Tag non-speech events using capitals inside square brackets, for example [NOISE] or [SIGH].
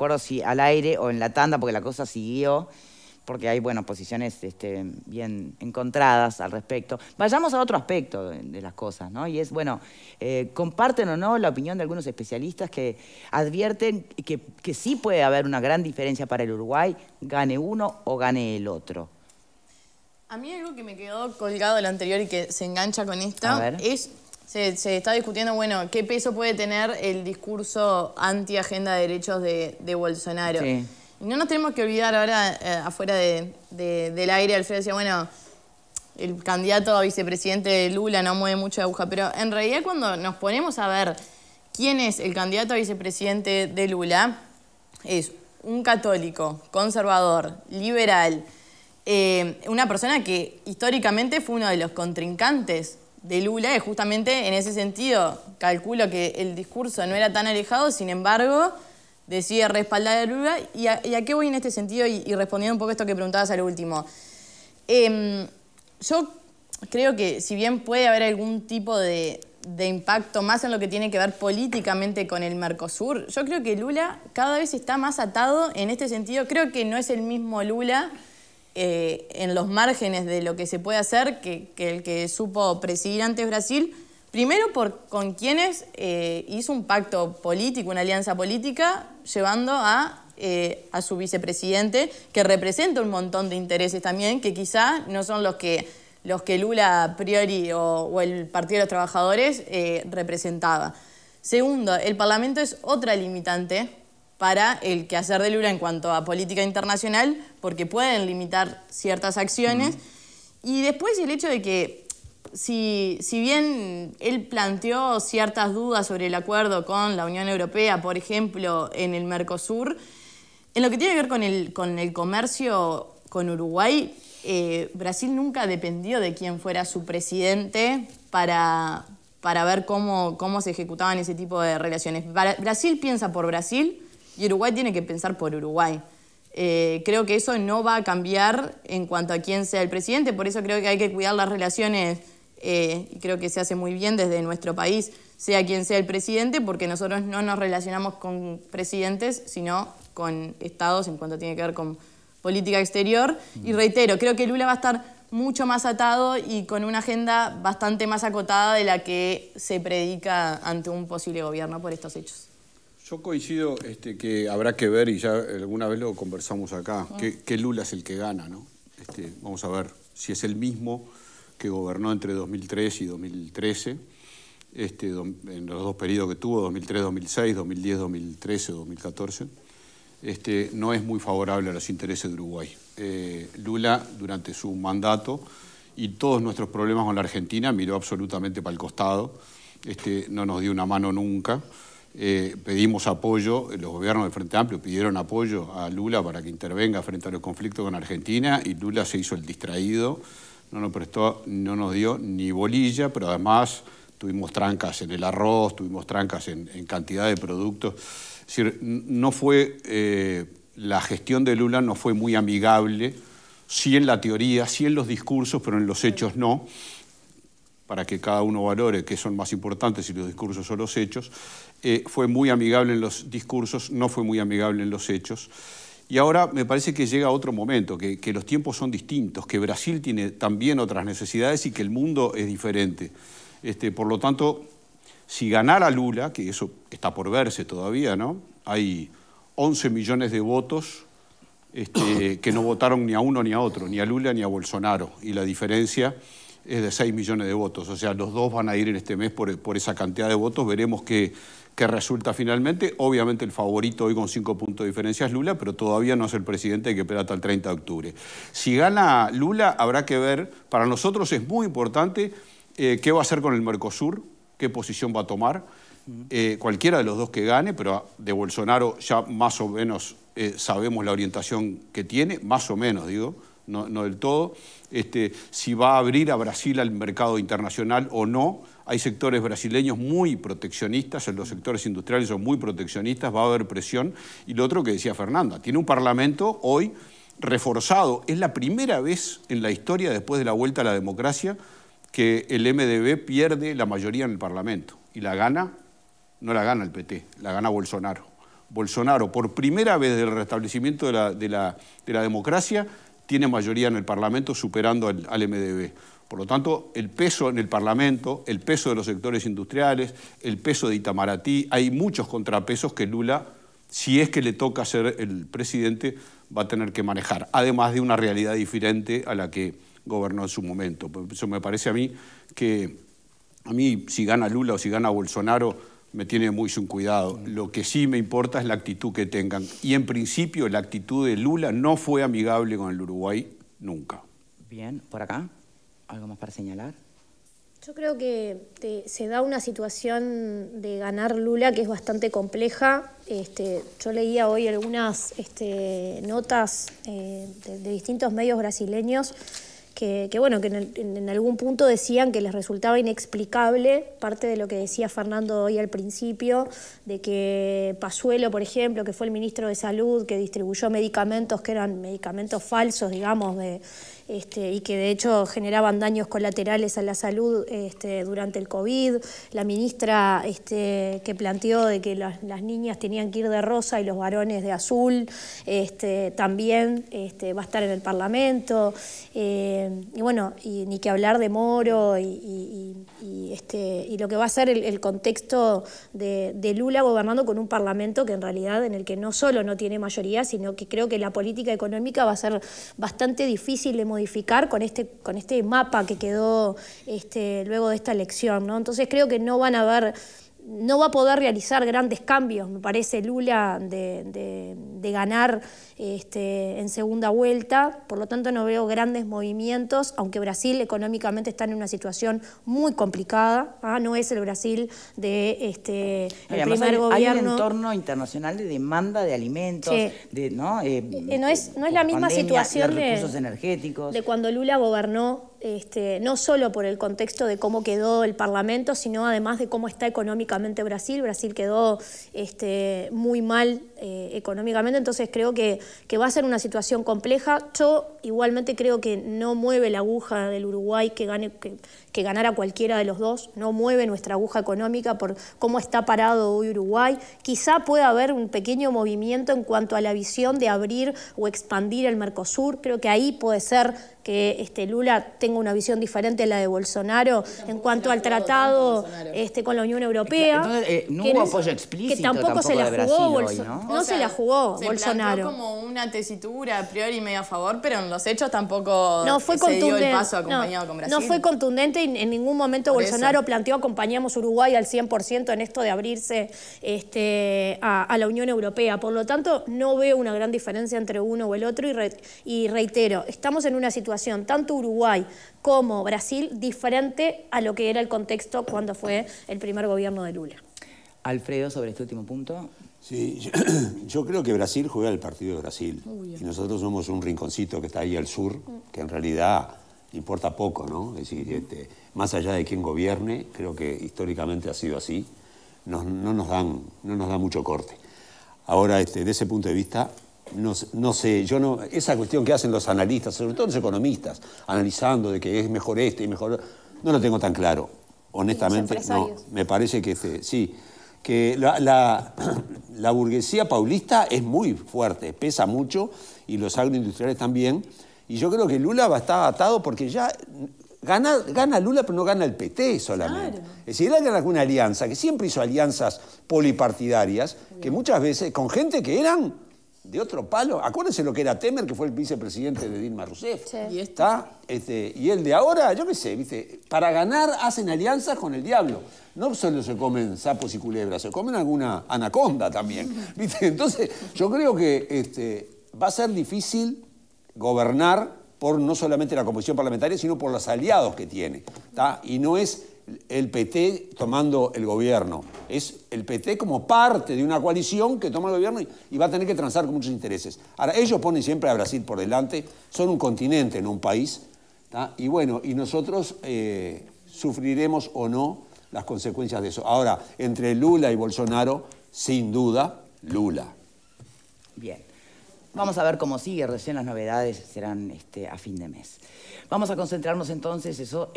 acuerdo si al aire o en la tanda, porque la cosa siguió, porque hay, bueno, posiciones este, bien encontradas al respecto. Vayamos a otro aspecto de, las cosas, ¿no? Y es, bueno, eh, comparten o no la opinión de algunos especialistas que advierten que, que sí puede haber una gran diferencia para el Uruguay, gane uno o gane el otro. A mí algo que me quedó colgado el anterior y que se engancha con esta es se, está discutiendo, bueno, qué peso puede tener el discurso anti-agenda de derechos de, Bolsonaro. Y no nos tenemos que olvidar ahora, eh, afuera del aire, Alfredo decía, bueno, el candidato a vicepresidente de Lula no mueve mucha aguja, pero en realidad cuando nos ponemos a ver quién es el candidato a vicepresidente de Lula, es un católico, conservador, liberal, eh, una persona que históricamente fue uno de los contrincantes de Lula es justamente en ese sentido calculo que el discurso no era tan alejado, sin embargo decide respaldar a Lula. ¿Y a, qué voy en este sentido? Y, respondiendo un poco esto que preguntabas al último. Em, yo creo que si bien puede haber algún tipo de, de impacto más en lo que tiene que ver políticamente con el Mercosur. Yo creo que Lula cada vez está más atado en este sentido. Creo que no es el mismo Lula eh, en los márgenes de lo que se puede hacer que, el que supo presidir antes Brasil, primero por con quienes eh, hizo un pacto político, una alianza política, llevando eh, a, su vicepresidente, que representa un montón de intereses también, que quizá no son los que, los que Lula a priori o, o el Partido de los Trabajadores representaba. Segundo, el Parlamento es otra limitante para el quehacer de Lula en cuanto a política internacional, porque pueden limitar ciertas acciones. Y después el hecho de que, si, bien él planteó ciertas dudas sobre el acuerdo con la Unión Europea, por ejemplo, en el Mercosur, en lo que tiene que ver con el, comercio con Uruguay, eh, Brasil nunca dependió de quién fuera su presidente para, ver cómo, cómo se ejecutaban ese tipo de relaciones. Brasil piensa por Brasil y Uruguay tiene que pensar por Uruguay. Eh, creo que eso no va a cambiar en cuanto a quién sea el presidente, por eso creo que hay que cuidar las relaciones, eh, y creo que se hace muy bien desde nuestro país, sea quien sea el presidente, porque nosotros no nos relacionamos con presidentes, sino con estados en cuanto tiene que ver con política exterior. Mm. Y reitero, creo que Lula va a estar mucho más atado y con una agenda bastante más acotada de la que se predica ante un posible gobierno por estos hechos. Yo coincido este, que habrá que ver, y ya alguna vez lo conversamos acá, ah. que, Lula es el que gana, ¿no? Este, vamos a ver si es el mismo que gobernó entre 2003 y 2013, este, en los dos periodos que tuvo, 2003, 2006, 2010, 2013, 2014. no es muy favorable a los intereses de Uruguay. Eh, Lula, durante su mandato y todos nuestros problemas con la Argentina, miró absolutamente para el costado, este, no nos dio una mano nunca. Eh, pedimos apoyo, los gobiernos de Frente Amplio pidieron apoyo a Lula para que intervenga frente a los conflictos con Argentina y Lula se hizo el distraído, no nos prestó, no nos dio ni bolilla, pero además tuvimos trancas en el arroz, tuvimos trancas en, cantidad de productos. Es decir, no fue, eh, la gestión de Lula no fue muy amigable, sí en la teoría, sí en los discursos, pero en los hechos no para que cada uno valore qué son más importantes, si los discursos o los hechos. Eh, fue muy amigable en los discursos, no fue muy amigable en los hechos. Y ahora me parece que llega otro momento, que, los tiempos son distintos, que Brasil tiene también otras necesidades y que el mundo es diferente. Este, por lo tanto, si ganara Lula, que eso está por verse todavía, ¿no? Hay 11 millones de votos este, que no votaron ni a uno ni a otro, ni a Lula ni a Bolsonaro. Y la diferencia es de 6 millones de votos. O sea, los dos van a ir en este mes por, esa cantidad de votos. Veremos qué, resulta finalmente. Obviamente el favorito hoy con 5 puntos de diferencia es Lula, pero todavía no es el presidente, que esperar hasta el 30 de octubre. Si gana Lula, habrá que ver. Para nosotros es muy importante eh, qué va a hacer con el Mercosur, qué posición va a tomar. Eh, cualquiera de los dos que gane, pero de Bolsonaro ya más o menos eh, sabemos la orientación que tiene, más o menos, digo no, del todo, este, si va a abrir a Brasil al mercado internacional o no. Hay sectores brasileños muy proteccionistas, los sectores industriales son muy proteccionistas, va a haber presión. Y lo otro que decía Fernanda, tiene un parlamento hoy reforzado. Es la primera vez en la historia, después de la vuelta a la democracia, que el MDB pierde la mayoría en el Parlamento. Y la gana, no la gana el PT, la gana Bolsonaro. Bolsonaro, por primera vez del restablecimiento de la democracia, tiene mayoría en el Parlamento superando al, MDB. Por lo tanto, el peso en el Parlamento, el peso de los sectores industriales, el peso de Itamaraty, hay muchos contrapesos que Lula, si es que le toca ser el presidente, va a tener que manejar, además de una realidad diferente a la que gobernó en su momento. Por eso me parece a mí que, a mí, si gana Lula o si gana Bolsonaro, me tiene muy sin cuidado. Lo que sí me importa es la actitud que tengan. Y en principio la actitud de Lula no fue amigable con el Uruguay nunca. Bien, por acá, ¿algo más para señalar? Yo creo que se da una situación de ganar Lula que es bastante compleja. Este, yo leía hoy algunas este, notas eh, de distintos medios brasileños que, bueno, que en, algún punto decían que les resultaba inexplicable parte de lo que decía Fernando hoy al principio, de que Pazuelo, por ejemplo, que fue el ministro de Salud, que distribuyó medicamentos que eran medicamentos falsos, digamos, de este, y que de hecho generaban daños colaterales a la salud este, durante el COVID. La ministra este, que planteó de que las, niñas tenían que ir de rosa y los varones de azul, también va a estar en el Parlamento. Eh, y bueno, ni que hablar de Moro y, lo que va a ser el, contexto de, de Lula gobernando con un Parlamento que en realidad en el que no solo no tiene mayoría, sino que creo que la política económica va a ser bastante difícil de modificar modificar con este, con este mapa que quedó este, luego de esta elección. ¿no? Entonces creo que no van a haber no va a poder realizar grandes cambios, me parece Lula, de, ganar este, en segunda vuelta, por lo tanto no veo grandes movimientos, aunque Brasil económicamente está en una situación muy complicada, ¿ah? no es el Brasil de este, primer hay, gobierno. un entorno internacional de demanda de alimentos, de, eh, eh, ¿no? es, no es la misma situación de, energéticos. de cuando Lula gobernó este, no solo por el contexto de cómo quedó el Parlamento, sino además de cómo está económicamente Brasil. Brasil quedó este, muy mal eh, económicamente, entonces creo que, va a ser una situación compleja. Yo igualmente creo que no mueve la aguja del Uruguay que, gane, que, que ganara cualquiera de los dos, no mueve nuestra aguja económica por cómo está parado hoy Uruguay. Quizá pueda haber un pequeño movimiento en cuanto a la visión de abrir o expandir el Mercosur, creo que ahí puede ser que este, Lula tenga una visión diferente a la de Bolsonaro en cuanto al tratado este, con la Unión Europea. Eh, no hubo apoyo explícito. Que tampoco, se la jugó Bolsonaro. ¿no? se la jugó se Bolsonaro. como una tesitura a priori medio a favor, pero en los hechos tampoco no fue contundente. dio el paso acompañado no, con No fue contundente y en ningún momento Bolsonaro planteó acompañamos Uruguay al 100% en esto de abrirse este, a, la Unión Europea. Por lo tanto, no veo una gran diferencia entre uno o el otro y, y reitero, estamos en una situación tanto Uruguay como Brasil, diferente a lo que era el contexto cuando fue el primer gobierno de Lula. Alfredo, sobre este último punto. Sí, yo, creo que Brasil juega el partido de Brasil. y nosotros somos un rinconcito que está ahí al sur, que en realidad importa poco, ¿no? Es decir, este, más allá de quién gobierne, creo que históricamente ha sido así. no, nos dan, no nos da mucho corte. Ahora, este, de ese punto de vista, no, sé, yo no, esa cuestión que hacen los analistas, sobre todo los economistas, analizando de que es mejor este y mejor, no lo tengo tan claro, honestamente, no, me parece que este, sí, que la, [CLEARS THROAT] la, burguesía paulista es muy fuerte, pesa mucho y los agroindustriales también, y yo creo que Lula va a estar atado porque ya gana, gana Lula pero no gana el PT solamente. Es decir, él gana una alianza, que siempre hizo alianzas polipartidarias, que muchas veces con gente que eran de otro palo. Acuérdense lo que era Temer, que fue el vicepresidente de Dilma Rousseff. Y está, este, y el de ahora, yo qué sé, viste, para ganar hacen alianzas con el diablo. No solo se comen sapos y culebras, se comen alguna anaconda también. [LAUGHS] ¿viste? Entonces, yo creo que este, va a ser difícil gobernar por no solamente la comisión parlamentaria, sino por los aliados que tiene. Y no es el PT tomando el gobierno. Es el PT como parte de una coalición que toma el gobierno y, va a tener que transar con muchos intereses. Ahora, ellos ponen siempre a Brasil por delante, son un continente, no un país. Y bueno, y nosotros eh, sufriremos o no las consecuencias de eso. Ahora, entre Lula y Bolsonaro, sin duda, Lula. Bien. Vamos a ver cómo sigue, recién las novedades serán este, a fin de mes. Vamos a concentrarnos entonces eso